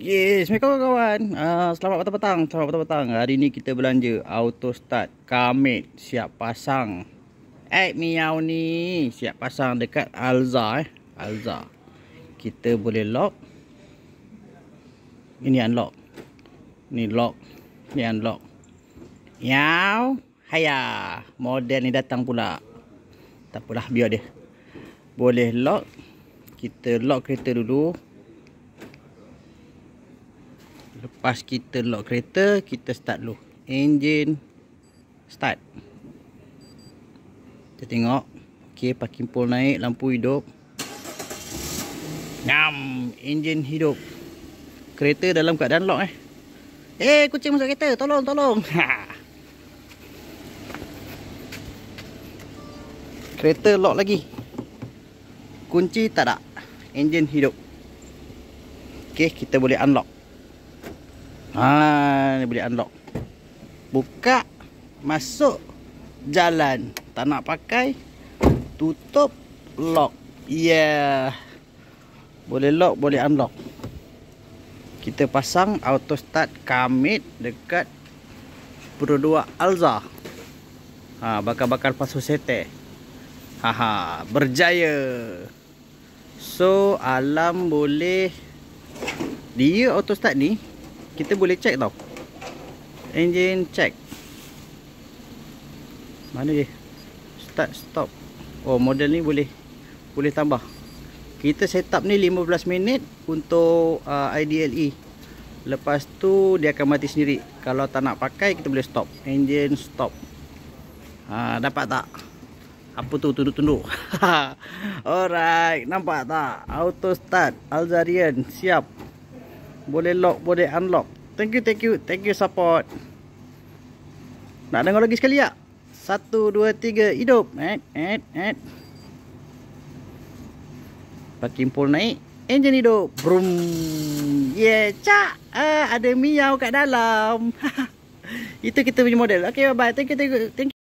Yes, mereka kawan-kawan. Uh, selamat petang-petang. Selamat petang-petang. Hari ni kita belanja auto start Kamit siap pasang. Eh, miau ni siap pasang dekat Alza eh. Alza. Kita boleh lock. Ini unlock. Ni lock. Ni unlock. Miau. Haya. Model ni datang pula. Tak apalah, biar dia. Boleh lock. Kita lock kereta dulu. Lepas kita lock kereta, kita start dulu. Engine start. Kita tengok. Okey, parking pole naik, lampu hidup. Nyam, engine hidup. Kereta dalam keadaan lock eh. Eh, kucing masuk kereta. Tolong, tolong. Ha. Kereta lock lagi. Kunci tak ada. Engine hidup. Okay, kita boleh unlock. Haa, ni boleh unlock. Buka, masuk, jalan. Tak nak pakai, tutup, lock. Yeah. Boleh lock, boleh unlock. Kita pasang auto start kamit dekat Pro 2 Alza. Ha, bakar-bakar pasu sete. Haha, berjaya. So, alam boleh dia auto start ni kita boleh check tau engine check mana dia start stop oh model ni boleh boleh tambah kita setup ni 15 minit untuk uh, IDLE lepas tu dia akan mati sendiri kalau tak nak pakai kita boleh stop engine stop uh, dapat tak apa tu tunduk-tunduk alright nampak tak auto start Alzarian siap boleh lock, boleh unlock. Thank you, thank you, thank you support. Nak dengar lagi sekali tak? Satu, dua, tiga, hidup. Eh, eh, eh. Parking pole naik. Enjin hidup. Brum. Yeah, cak. Uh, ada miau kat dalam. Itu kita punya model. Okay, bye-bye. Thank you, thank you. Thank you.